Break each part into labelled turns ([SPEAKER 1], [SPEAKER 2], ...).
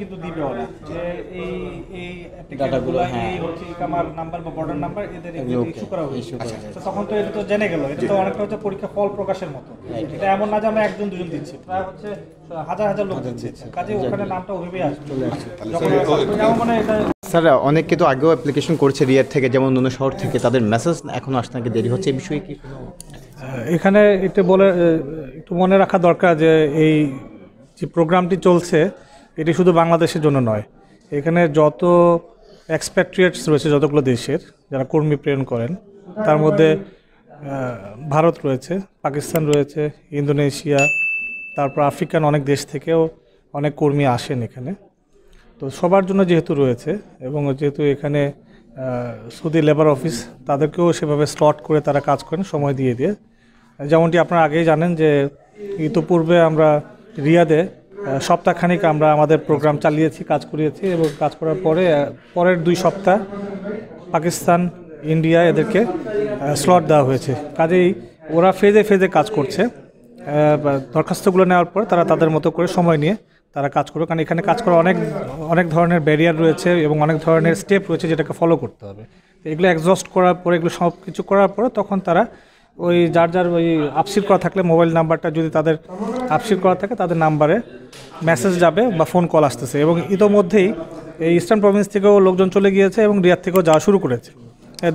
[SPEAKER 1] কিন্তু দিবে ওরা যে এই এই ডাটাগুলো এই হ্যাঁ। হচ্ছে আমার নাম্বার বা বর্ডার নাম্বার এদের ইস্যু করা হয়েছে তো তখন তো এটা তো জেনে গেল এটা তো অনেকটা হচ্ছে পরীক্ষা ফল প্রকাশের মতো এটা এমন না যে আমরা একজন দুজন দিচ্ছি প্রায় হচ্ছে হাজার হাজার লোক দিচ্ছে কাজে ওখানে নামটা ওইভাবেই আসবে যেমন মানে এটা স্যার অনেক কিন্তু আগেও অ্যাপ্লিকেশন করছে রিয়ার থেকে যেমন অন্য শহর থেকে তাদের মেসেজ এখন আসতে নাকি দেরি হচ্ছে এই বিষয়ে কি এখানে একটু বলে একটু মনে রাখা দরকার যে এই যে প্রোগ্রামটি চলছে এটি শুধু বাংলাদেশের জন্য নয় এখানে যত এক্সপ্যাট্রিয়েটস রয়েছে যতগুলো দেশের যারা কর্মী প্রেরণ করেন তার মধ্যে ভারত রয়েছে পাকিস্তান রয়েছে ইন্দোনেশিয়া তারপর আফ্রিকান অনেক দেশ থেকেও অনেক কর্মী আসেন এখানে তো সবার জন্য যেহেতু রয়েছে এবং যেহেতু এখানে সৌদি লেবার অফিস তাদেরকেও সেভাবে স্লট করে তারা কাজ করেন সময় দিয়ে দিয়ে যেমনটি আপনারা আগেই জানেন যে ইতোপূর্বে আমরা রিয়াদে সপ্তাহখানিক আমরা আমাদের প্রোগ্রাম চালিয়েছি কাজ করিয়েছি এবং কাজ করার পরে পরের দুই সপ্তাহ পাকিস্তান ইন্ডিয়া এদেরকে স্লট দেওয়া হয়েছে কাজেই ওরা ফেজে ফেজে কাজ করছে দরখাস্তগুলো নেওয়ার পর তারা তাদের মতো করে সময় নিয়ে তারা কাজ করবে কারণ এখানে কাজ করা অনেক অনেক ধরনের ব্যারিয়ার রয়েছে এবং অনেক ধরনের স্টেপ রয়েছে যেটাকে ফলো করতে হবে এগুলো এক্সজস্ট করার পরে এগুলো সব কিছু করার পরে তখন তারা ওই যার যার ওই আপসিট করা থাকলে মোবাইল নাম্বারটা যদি তাদের আপসিট করা থাকে তাদের নাম্বারে মেসেজ যাবে বা ফোন কল আসতেছে এবং ইতোমধ্যেই এই ইস্টার্ন প্রভিন্স থেকেও লোকজন চলে গিয়েছে এবং রিয়ার থেকেও যাওয়া শুরু করেছে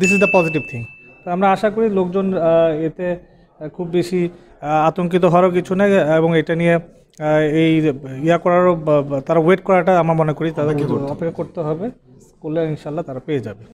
[SPEAKER 1] this is the positive thing তো আমরা আশা করি লোকজন uh, এতে uh, খুব বেশি uh, আতঙ্কিত হওয়ারও কিছু নেই এবং এটা নিয়ে এই ইয়া করারও তারা ওয়েট করাটা আমার মনে করি তাদেরকে অপেক্ষা করতে হবে করলে ইনশাল্লাহ তারা পেয়ে যাবে